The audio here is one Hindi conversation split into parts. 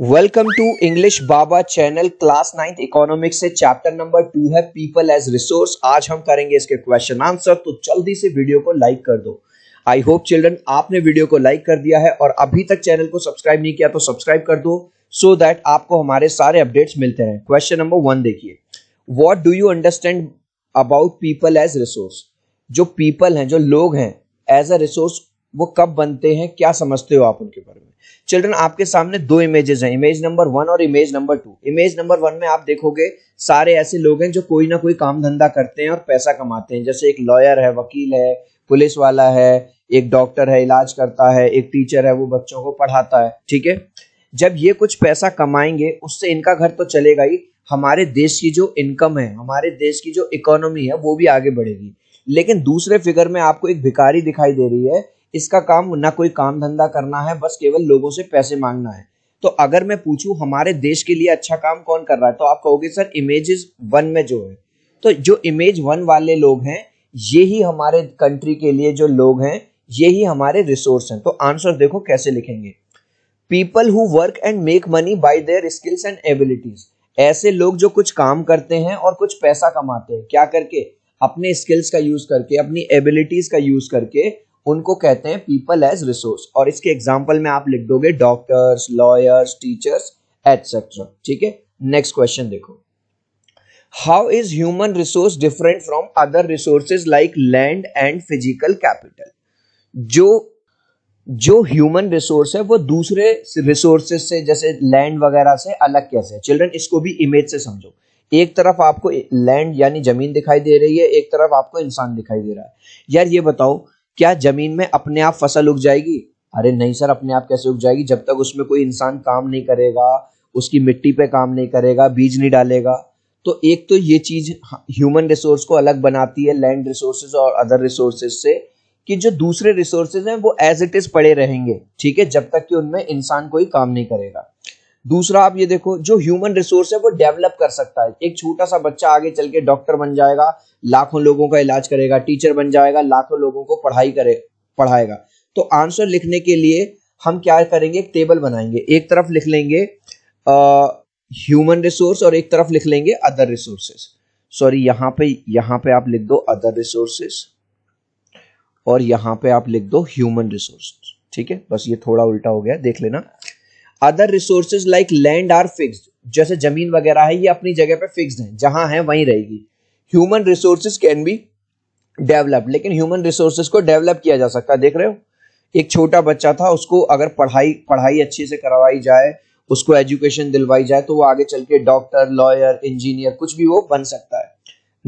welcome to English Baba channel class ninth economics से चैप्टर नंबर टू है पीपल एज रिसोर्स आज हम करेंगे इसके क्वेश्चन आंसर तो जल्दी से वीडियो को लाइक कर दो आई होप चिल्ड्रन आपने वीडियो को लाइक कर दिया है और अभी तक चैनल को सब्सक्राइब नहीं किया तो सब्सक्राइब कर दो सो so दैट आपको हमारे सारे अपडेट्स मिलते हैं क्वेश्चन नंबर वन देखिए what do you understand about people as resource जो पीपल हैं जो लोग हैं एज अ रिसोर्स वो कब बनते हैं क्या समझते हो आप उनके बारे में चिल्ड्रन आपके सामने दो इमेजेस हैं इमेज नंबर वन और image number two image number one में आप देखोगे सारे ऐसे लोग हैं जो कोई ना कोई काम धंधा करते हैं और पैसा कमाते हैं जैसे एक लॉयर है वकील है पुलिस वाला है एक डॉक्टर है इलाज करता है एक टीचर है वो बच्चों को पढ़ाता है ठीक है जब ये कुछ पैसा कमाएंगे उससे इनका घर तो चलेगा ही हमारे देश की जो इनकम है हमारे देश की जो इकोनॉमी है वो भी आगे बढ़ेगी लेकिन दूसरे फिगर में आपको एक भिकारी दिखाई दे रही है इसका काम ना कोई काम धंधा करना है बस केवल लोगों से पैसे मांगना है तो अगर मैं पूछूं हमारे देश के लिए अच्छा काम कौन कर रहा है तो आप कहोगे सर इमेजेस वन में जो है तो जो इमेज वन वाले लोग हैं ये ही हमारे कंट्री के लिए जो लोग हैं ये ही हमारे रिसोर्स हैं तो आंसर देखो कैसे लिखेंगे people who work and make money by their skills and abilities ऐसे लोग जो कुछ काम करते हैं और कुछ पैसा कमाते हैं क्या करके अपने स्किल्स का यूज करके अपनी एबिलिटीज का यूज करके उनको कहते हैं पीपल एज रिसोर्स और इसके एग्जाम्पल में आप लिख दोगे डॉक्टर्स लॉयर्स टीचर्स एटसेट्रा ठीक है नेक्स्ट क्वेश्चन देखो how is human resource different from other resources like land and physical capital जो जो ह्यूमन रिसोर्स है वो दूसरे रिसोर्सेज से जैसे लैंड वगैरह से अलग कैसे है चिल्ड्रन इसको भी इमेज से समझो एक तरफ आपको लैंड यानी जमीन दिखाई दे रही है एक तरफ आपको इंसान दिखाई दे रहा है यार ये बताओ क्या जमीन में अपने आप फसल उग जाएगी अरे नहीं सर अपने आप कैसे उग जाएगी जब तक उसमें कोई इंसान काम नहीं करेगा उसकी मिट्टी पे काम नहीं करेगा बीज नहीं डालेगा तो एक तो ये चीज ह्यूमन रिसोर्स को अलग बनाती है लैंड रिसोर्सेज और अदर रिसोर्सेज से कि जो दूसरे रिसोर्सेज हैं वो एज इट इज पड़े रहेंगे ठीक है जब तक कि उनमें इंसान कोई काम नहीं करेगा दूसरा आप ये देखो जो ह्यूमन रिसोर्स है वो डेवलप कर सकता है एक छोटा सा बच्चा आगे चल के डॉक्टर बन जाएगा लाखों लोगों का इलाज करेगा टीचर बन जाएगा लाखों लोगों को पढ़ाई करे पढ़ाएगा तो आंसर लिखने के लिए हम क्या करेंगे एक टेबल बनाएंगे एक तरफ लिख लेंगे ह्यूमन रिसोर्स और एक तरफ लिख लेंगे अदर रिसोर्सेस सॉरी यहां पे यहां पे आप लिख दो अदर रिसोर्सेस और यहां पे आप लिख दो ह्यूमन रिसोर्स ठीक है बस ये थोड़ा उल्टा हो गया देख लेना other resources like land are fix जैसे जमीन वगैरह है ये अपनी जगह पे फिक्स है जहां है वहीं रहेगी human resources can be develop लेकिन ह्यूमन रिसोर्सेज को डेवलप किया जा सकता है देख रहे हो एक छोटा बच्चा था उसको अगर पढ़ाई पढ़ाई अच्छे से करवाई जाए उसको एजुकेशन दिलवाई जाए तो वो आगे चल के डॉक्टर लॉयर इंजीनियर कुछ भी वो बन सकता है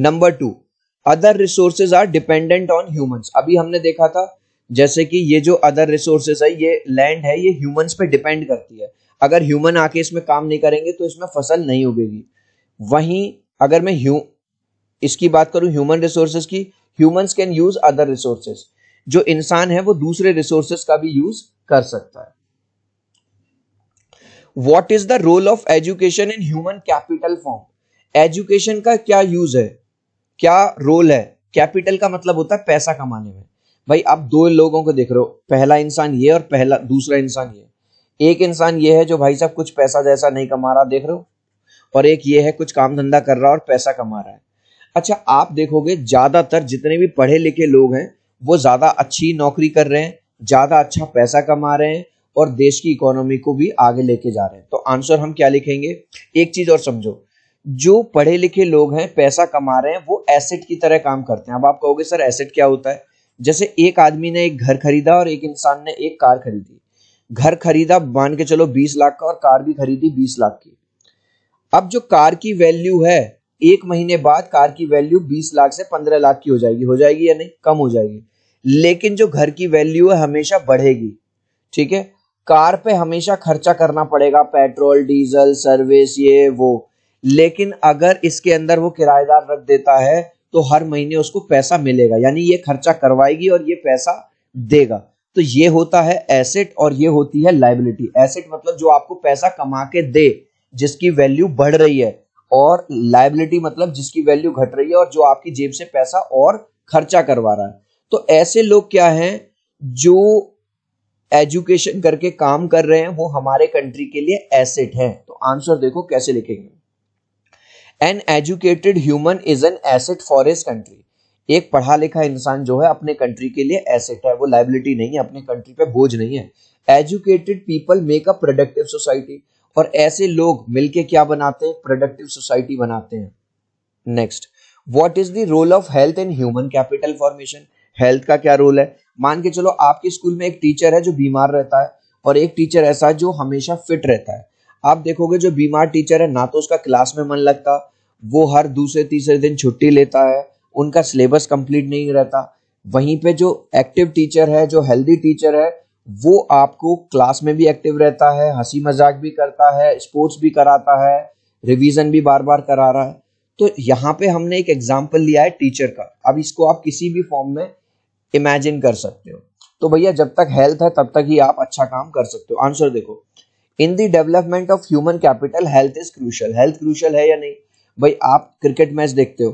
number two other resources are dependent on humans अभी हमने देखा था जैसे कि ये जो अदर रिसोर्सेज है ये लैंड है ये ह्यूमंस पे डिपेंड करती है अगर ह्यूमन आके इसमें काम नहीं करेंगे तो इसमें फसल नहीं उगेगी वहीं अगर मैं ह्यू इसकी बात करूं ह्यूमन रिसोर्सेज की humans can use other resources जो इंसान है वो दूसरे रिसोर्सेज का भी यूज कर सकता है what is the role of education in human capital form education का क्या यूज है क्या रोल है कैपिटल का मतलब होता है पैसा कमाने में भाई आप दो लोगों को देख रहे हो पहला इंसान ये और पहला दूसरा इंसान ये एक इंसान ये है जो भाई साहब कुछ पैसा जैसा नहीं कमा रहा देख रहे हो और एक ये है कुछ काम धंधा कर रहा और पैसा कमा रहा है अच्छा आप देखोगे ज्यादातर जितने भी पढ़े लिखे लोग हैं वो ज्यादा अच्छी नौकरी कर रहे हैं ज्यादा अच्छा पैसा कमा रहे हैं और देश की इकोनॉमी को भी आगे लेके जा रहे हैं तो आंसर हम क्या लिखेंगे एक चीज और समझो जो पढ़े लिखे लोग हैं पैसा कमा रहे हैं वो एसेट की तरह काम करते हैं अब आप कहोगे सर एसेट क्या होता है जैसे एक आदमी ने एक घर खरीदा और एक इंसान ने एक कार खरीदी घर खरीदा मान के चलो बीस लाख का और कार भी खरीदी बीस लाख की अब जो कार की वैल्यू है एक महीने बाद कार की वैल्यू बीस लाख से पंद्रह लाख की हो जाएगी हो जाएगी या नहीं कम हो जाएगी लेकिन जो घर की वैल्यू है हमेशा बढ़ेगी ठीक है कार पे हमेशा खर्चा करना पड़ेगा पेट्रोल डीजल सर्विस ये वो लेकिन अगर इसके अंदर वो किराएदार रख देता है तो हर महीने उसको पैसा मिलेगा यानी ये खर्चा करवाएगी और ये पैसा देगा तो ये होता है एसेट और ये होती है लाइबिलिटी एसेट मतलब जो आपको पैसा कमा के दे जिसकी वैल्यू बढ़ रही है और लाइबिलिटी मतलब जिसकी वैल्यू घट रही है और जो आपकी जेब से पैसा और खर्चा करवा रहा है तो ऐसे लोग क्या हैं जो एजुकेशन करके काम कर रहे हैं वो हमारे कंट्री के लिए एसेट हैं तो आंसर देखो कैसे लिखेंगे an educated human is an asset for as country एक पढ़ा लिखा इंसान जो है अपने कंट्री के लिए एसेट है वो लाइबिलिटी नहीं है अपने कंट्री पे बोझ नहीं है educated people make a productive society और ऐसे लोग मिलके क्या बनाते हैं प्रोडक्टिव सोसाइटी बनाते हैं next what is the role of health in human capital formation health का क्या रोल है मान के चलो आपके स्कूल में एक टीचर है जो बीमार रहता है और एक टीचर ऐसा है जो हमेशा फिट रहता है आप देखोगे जो बीमार टीचर है ना तो उसका क्लास में मन लगता वो हर दूसरे तीसरे दिन छुट्टी लेता है उनका सिलेबस कंप्लीट नहीं रहता वहीं पे जो एक्टिव टीचर है जो हेल्दी टीचर है वो आपको क्लास में भी एक्टिव रहता है हंसी मजाक भी करता है स्पोर्ट्स भी कराता है रिवीजन भी बार बार करा रहा है तो यहाँ पे हमने एक एग्जाम्पल लिया है टीचर का अब इसको आप किसी भी फॉर्म में इमेजिन कर सकते हो तो भैया जब तक हेल्थ है तब तक ही आप अच्छा काम कर सकते हो आंसर देखो in the development of human capital health is crucial health crucial है या नहीं भाई आप क्रिकेट मैच देखते हो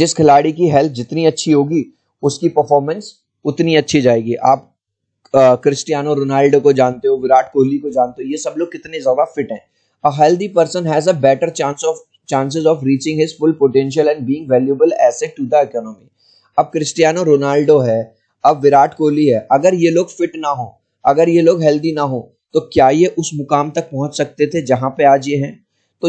जिस खिलाड़ी की हेल्थ जितनी अच्छी होगी उसकी परफॉर्मेंस उतनी अच्छी जाएगी आप क्रिस्टियानो रोनाल्डो को जानते हो विराट कोहली को जानते हो ये सब लोग कितने ज्यादा फिट हैं a healthy person has a better chance of chances of reaching his full potential and being valuable asset to the economy अब क्रिस्टियानो रोनाल्डो है अब विराट कोहली है अगर ये लोग फिट ना हो अगर ये लोग हेल्दी ना हो तो क्या ये उस मुकाम तक पहुंच सकते थे जहां पे आज ये हैं तो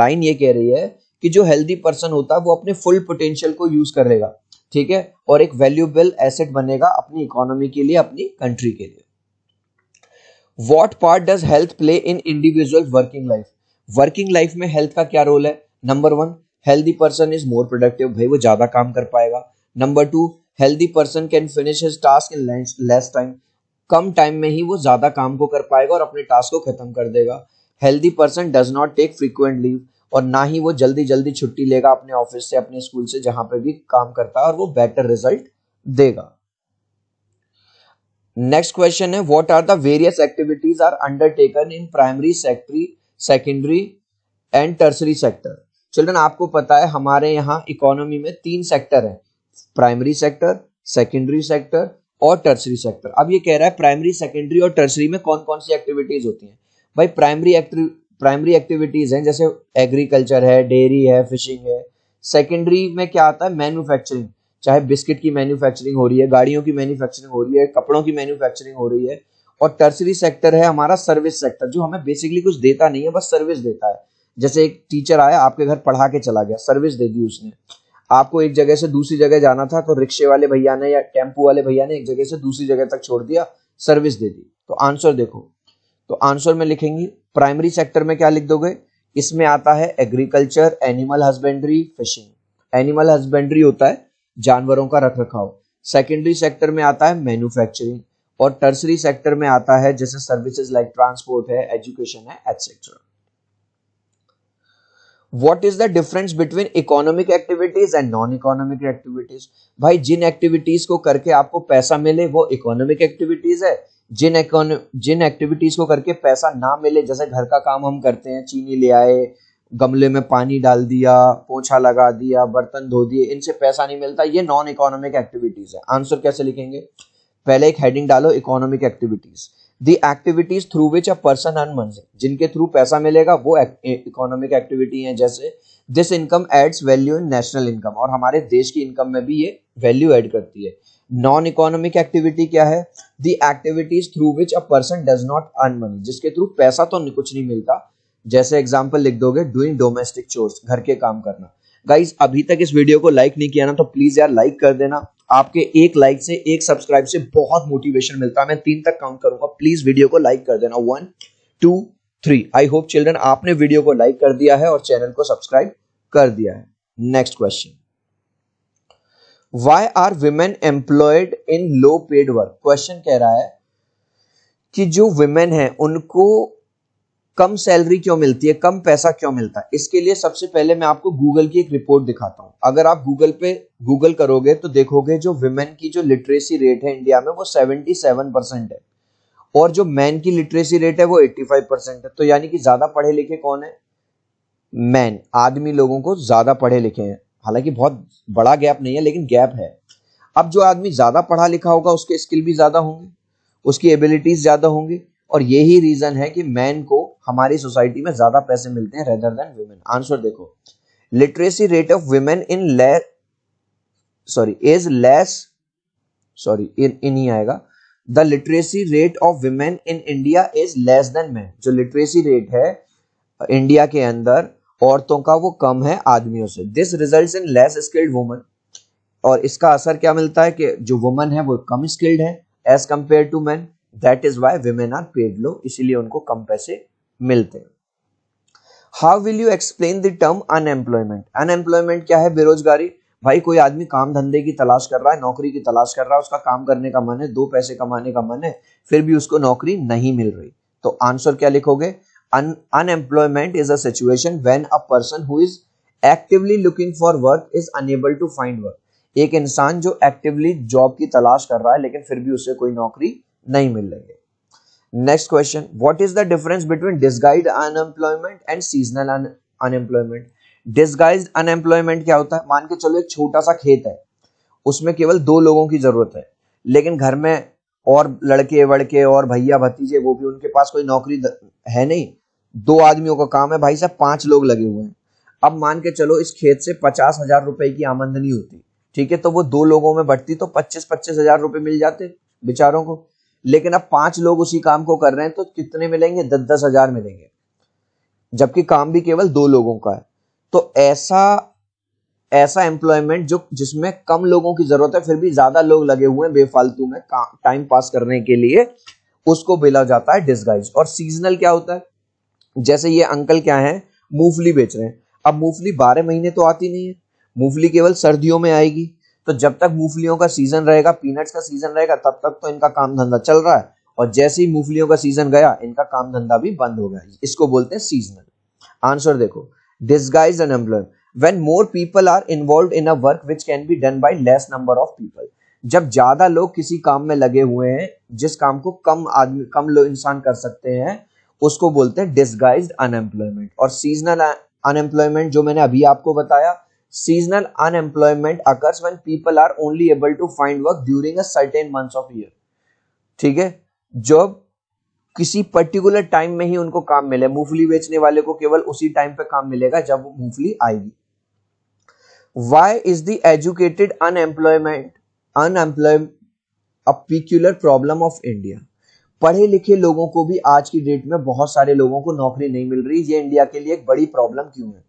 लाइन ये कह रही है कि जो हेल्दी पर्सन होता है वो अपने फुल पोटेंशियल को यूज करेगा ठीक है और एक वैल्यूएबल एसेट बनेगा अपनी इकोनॉमी के लिए अपनी कंट्री के लिए what part does health play in individual working life working life में हेल्थ का क्या रोल है number one healthy person is more productive भाई वो ज्यादा काम कर पाएगा number two healthy person can finish his task in less time कम टाइम में ही वो ज़्यादा काम को कर पाएगा और अपने टास्क को ख़त्म कर देगा healthy person does not take frequent leave और ना ही वो जल्दी जल्दी छुट्टी लेगा अपने ऑफिस से अपने स्कूल से जहां पर भी काम करता है और वो बेटर रिजल्ट देगा नेक्स्ट क्वेश्चन है what are the various activities are undertaken in primary sector secondary and tertiary sector children आपको पता है हमारे यहाँ इकोनॉमी में तीन सेक्टर है प्राइमरी सेक्टर सेकेंडरी सेक्टर और टर्सरी सेक्टर अब ये कह रहा है प्राइमरी सेकेंडरी और टर्सरी में कौन कौन सी एक्टिविटीज होती हैं भाई प्राइमरी प्राइमरी एक्टिविटीज हैं जैसे एग्रीकल्चर है डेयरी है फिशिंग है सेकेंडरी में क्या आता है मैन्युफैक्चरिंग चाहे बिस्किट की मैन्युफैक्चरिंग हो रही है गाड़ियों की मैन्युफैक्चरिंग हो रही है कपड़ों की मैन्युफैक्चरिंग हो रही है और टर्सरी सेक्टर है हमारा सर्विस सेक्टर जो हमें बेसिकली कुछ देता नहीं है बस सर्विस देता है जैसे एक टीचर आया आपके घर पढ़ा के चला गया सर्विस दे दी उसने आपको एक जगह से दूसरी जगह जाना था तो रिक्शे वाले भैया ने या टेम्पो वाले भैया ने एक जगह से दूसरी जगह तक छोड़ दिया सर्विस दे दी तो आंसर देखो तो आंसर में लिखेंगी प्राइमरी सेक्टर में क्या लिख दोगे इसमें आता है agriculture animal husbandry fishing animal husbandry होता है जानवरों का रख रखाव सेकेंडरी सेक्टर में आता है मैन्युफैक्चरिंग और टर्सरी सेक्टर में आता है जैसे सर्विसेज लाइक ट्रांसपोर्ट है एजुकेशन है etcetera what is the difference between economic activities and non economic activities भाई जिन एक्टिविटीज को करके आपको पैसा मिले वो इकोनॉमिक एक्टिविटीज है जिन जिन एक्टिविटीज को करके पैसा ना मिले जैसे घर का काम हम करते हैं चीनी ले आए गमले में पानी डाल दिया पोछा लगा दिया बर्तन धो दिए इनसे पैसा नहीं मिलता ये नॉन इकोनॉमिक एक्टिविटीज है आंसर कैसे लिखेंगे पहले एक हेडिंग डालो economic activities the activities through which a person earn money जिनके थ्रू पैसा मिलेगा वो इकोनॉमिक एक्टिविटी है जैसे this income adds value in national income और हमारे देश की इनकम में भी ये वैल्यू एड करती है नॉन इकोनॉमिक एक्टिविटी क्या है the activities through which a person does not earn money जिसके थ्रू पैसा तो कुछ नहीं मिलता जैसे एग्जाम्पल लिख दोगे डूइंग डोमेस्टिक चोर्स घर के काम करना गाइज अभी तक इस वीडियो को लाइक नहीं किया ना तो प्लीज यार लाइक कर देना आपके एक लाइक से एक सब्सक्राइब से बहुत मोटिवेशन मिलता है मैं तीन तक काउंट करूंगा प्लीज वीडियो को लाइक कर देना one two three I hope children आपने वीडियो को लाइक कर दिया है और चैनल को सब्सक्राइब कर दिया है next question why are women employed in low paid work question कह रहा है कि जो वुमेन है उनको कम सैलरी क्यों मिलती है कम पैसा क्यों मिलता है इसके लिए सबसे पहले मैं आपको गूगल की एक रिपोर्ट दिखाता हूं अगर आप गूगल पे गूगल करोगे तो देखोगे जो विमेन की जो लिटरेसी रेट है इंडिया में वो 77 परसेंट है और जो मैन की लिटरेसी रेट है वो 85 परसेंट है तो यानी कि ज्यादा पढ़े लिखे कौन है मैन आदमी लोगों को ज्यादा पढ़े लिखे हैं हालांकि बहुत बड़ा गैप नहीं है लेकिन गैप है अब जो आदमी ज्यादा पढ़ा लिखा होगा उसके स्किल भी ज्यादा होंगे उसकी एबिलिटीज ज्यादा होंगी और यही रीजन है कि मैन को हमारी सोसाइटी में ज्यादा पैसे मिलते हैं रेदर देन वुमेन आंसर देखो literacy rate of women in ले sorry is less sorry in इन ही आएगा the literacy rate of women in India is less than man जो लिटरेसी रेट है इंडिया के अंदर औरतों का वो कम है आदमियों से this result in less skilled woman और इसका असर क्या मिलता है कि जो वुमन है वो कम स्किल्ड है as compare to man that is why women are paid low इसीलिए उनको कम पैसे मिलते how will you explain the term unemployment unemployment क्या है बेरोजगारी भाई कोई आदमी काम धंधे की तलाश कर रहा है नौकरी की तलाश कर रहा है उसका काम करने का मन है दो पैसे कमाने का मन है फिर भी उसको नौकरी नहीं मिल रही तो आंसर क्या लिखोगे unemployment is a situation a person who is actively looking for work is unable to find work एक इंसान जो एक्टिवली जॉब की तलाश कर रहा है लेकिन फिर भी उसे कोई नौकरी नहीं मिल रही है next question What is the difference between disguised unemployment and seasonal unemployment disguised unemployment क्या होता है मान के चलो एक छोटा सा खेत है उसमें केवल दो लोगों की जरूरत है लेकिन घर में और लड़के वड़के और भैया भतीजे वो भी उनके पास कोई नौकरी है नहीं दो आदमियों का काम है भाई साहब पांच लोग लगे हुए हैं अब मान के चलो इस खेत से पचास हजार रुपए की आमदनी होती ठीक है तो वो दो लोगों में बढ़ती तो पच्चीस पच्चीस हजार रुपए मिल जाते बेचारों को लेकिन अब पांच लोग उसी काम को कर रहे हैं तो कितने मिलेंगे दस दस हजार मिलेंगे जबकि काम भी केवल दो लोगों का है तो ऐसा ऐसा एम्प्लॉयमेंट जो जिसमें कम लोगों की जरूरत है फिर भी ज्यादा लोग लगे हुए हैं बेफालतू में टाइम पास करने के लिए उसको बेला जाता है डिस्गाइज और सीजनल क्या होता है जैसे ये अंकल क्या है मूंगफली बेच रहे हैं अब मूंगफली बारह महीने तो आती नहीं है मूंगफली केवल सर्दियों में आएगी तो जब तक मूंगफलियों का सीजन रहेगा पीनट्स का सीजन रहेगा तब तक तो इनका काम धंधा चल रहा है और जैसे ही मूंगफलियों का सीजन गया इनका काम धंधा भी बंद हो गया इसको बोलते हैं सीजनल आंसर देखो disguised unemployment when more people are involve in a work which can be done by less number of people जब ज्यादा लोग किसी काम में लगे हुए हैं जिस काम को कम आदमी कम लोग इंसान कर सकते हैं उसको बोलते हैं डिस्गाइज अनएम्प्लॉयमेंट और सीजनल अनएम्प्लॉयमेंट जो मैंने अभी आपको बताया seasonal unemployment occurs when people are only able to find work during a certain months of ठीक है जब किसी पर्टिकुलर टाइम में ही उनको काम मिले मूंगफली बेचने वाले को केवल उसी टाइम पे काम मिलेगा जब वो मूंगफली आएगी why is the educated unemployment unemployed a peculiar problem of India पढ़े लिखे लोगों को भी आज की डेट में बहुत सारे लोगों को नौकरी नहीं मिल रही ये इंडिया के लिए एक बड़ी प्रॉब्लम क्यों है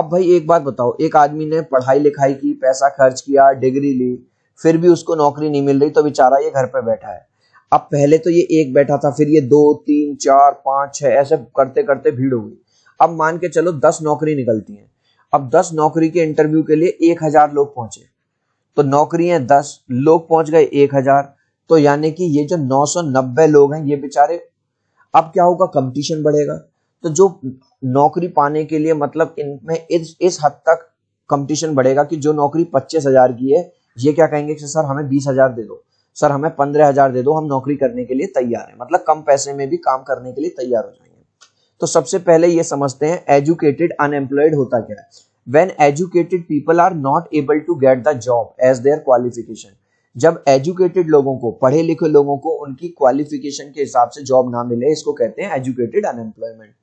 अब भाई एक बात बताओ एक आदमी ने पढ़ाई लिखाई की पैसा खर्च किया डिग्री ली फिर भी उसको नौकरी नहीं मिल रही तो बेचारा ये घर पर बैठा है अब पहले तो ये एक बैठा था फिर ये दो तीन चार पाँच छः ऐसे करते करते भीड़ गई अब मान के चलो दस नौकरी निकलती हैं अब दस नौकरी के इंटरव्यू के लिए एक हजार लोग पहुंचे तो नौकरियां दस लोग पहुंच गए एक हजार तो यानी कि ये जो नौ सौ नब्बे लोग हैं ये बेचारे अब क्या होगा कंपटीशन बढ़ेगा तो जो नौकरी पाने के लिए मतलब इनमें इस इस हद तक कंपटीशन बढ़ेगा कि जो नौकरी पच्चीस हजार की है ये क्या कहेंगे कि सर हमें बीस हजार दे दो सर हमें पंद्रह हजार दे दो हम नौकरी करने के लिए तैयार हैं मतलब कम पैसे में भी काम करने के लिए तैयार हो जाएंगे तो सबसे पहले ये समझते हैं एजुकेटेड अनएम्प्लॉयड होता क्या है when educated people are not able to get the job as their qualification जब एजुकेटेड लोगों को पढ़े लिखे लोगों को उनकी क्वालिफिकेशन के हिसाब से जॉब ना मिले इसको कहते हैं एजुकेटेड अनएम्प्लॉयमेंट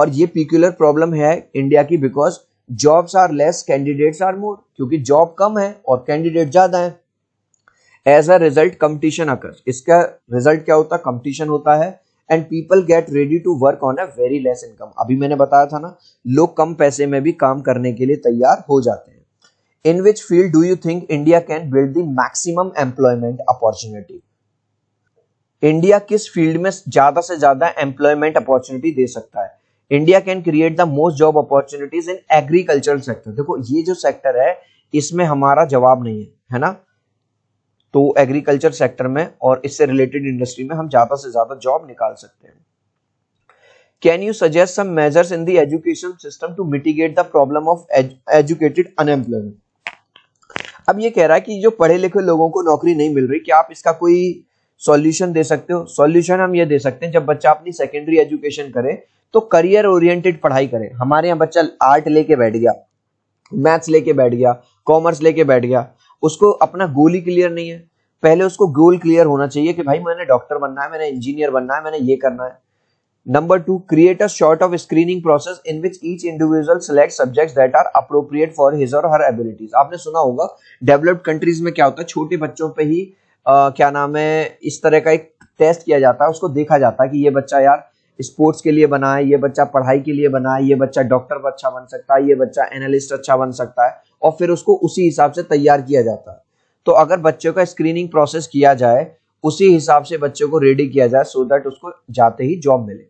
और ये पिक्यूलर प्रॉब्लम है इंडिया की because jobs are less candidates are more क्योंकि जॉब कम है और कैंडिडेट ज्यादा है as a result competition occurs इसका रिजल्ट क्या होता है कंपटीशन होता है and people get ready to work on a very less income अभी मैंने बताया था ना लोग कम पैसे में भी काम करने के लिए तैयार हो जाते हैं in which field do you think India can build the maximum employment opportunity India किस फील्ड में ज्यादा से ज्यादा एम्प्लॉयमेंट अपॉर्चुनिटी दे सकता है India can create the most job opportunities in agricultural sector देखो ये जो सेक्टर है इसमें हमारा जवाब नहीं है है ना तो एग्रीकल्चर सेक्टर में और इससे रिलेटेड इंडस्ट्री में हम ज्यादा से ज्यादा जॉब निकाल सकते हैं can you suggest some measures in the education system to mitigate the problem of educated unemployment अब ये कह रहा है कि जो पढ़े लिखे लोगों को नौकरी नहीं मिल रही क्या आप इसका कोई सॉल्यूशन दे सकते हो सॉल्यूशन हम ये दे सकते हैं जब बच्चा अपनी सेकेंडरी एजुकेशन करे तो करियर ओरिएंटेड पढ़ाई करे हमारे यहाँ बच्चा आर्ट लेके बैठ गया मैथ्स लेके बैठ गया कॉमर्स लेके बैठ गया उसको अपना गोल ही क्लियर नहीं है पहले उसको गोल क्लियर होना चाहिए कि भाई मैंने डॉक्टर बनना है मैंने इंजीनियर बनना है मैंने ये करना है number two create a sort of screening process in which each individual select subjects that are appropriate for his or her abilities आपने सुना होगा डेवलप्ड कंट्रीज में क्या होता है छोटे बच्चों पे ही आ, क्या नाम है इस तरह का एक टेस्ट किया जाता है उसको देखा जाता है कि ये बच्चा यार स्पोर्ट्स के लिए बना है ये बच्चा पढ़ाई के लिए बना है ये बच्चा डॉक्टर अच्छा बन सकता है ये बच्चा एनालिस्ट अच्छा बन सकता है और फिर उसको उसी हिसाब से तैयार किया जाता है तो अगर बच्चों का स्क्रीनिंग प्रोसेस किया जाए उसी हिसाब से बच्चों को रेडी किया जाए सो दैट उसको जाते ही जॉब मिले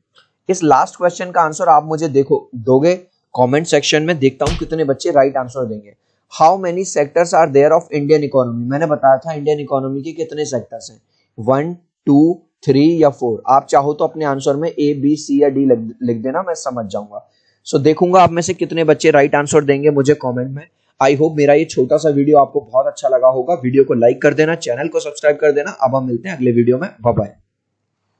इस लास्ट क्वेश्चन का आंसर आप मुझे देखो दोगे कमेंट सेक्शन में देखता हूं कितने बच्चे राइट आंसर देंगे how many sectors are there of Indian economy मैंने बताया था इंडियन इकोनॉमी के कितने सेक्टर्स हैं वन टू थ्री या फोर आप चाहो तो अपने आंसर में ए बी सी या डी लिख देना मैं समझ जाऊंगा सो so, देखूंगा आप में से कितने बच्चे राइट आंसर देंगे मुझे कॉमेंट में आई होप मेरा ये छोटा सा वीडियो आपको बहुत अच्छा लगा होगा वीडियो को लाइक कर देना चैनल को सब्सक्राइब कर देना अब हम मिलते हैं अगले वीडियो में बाय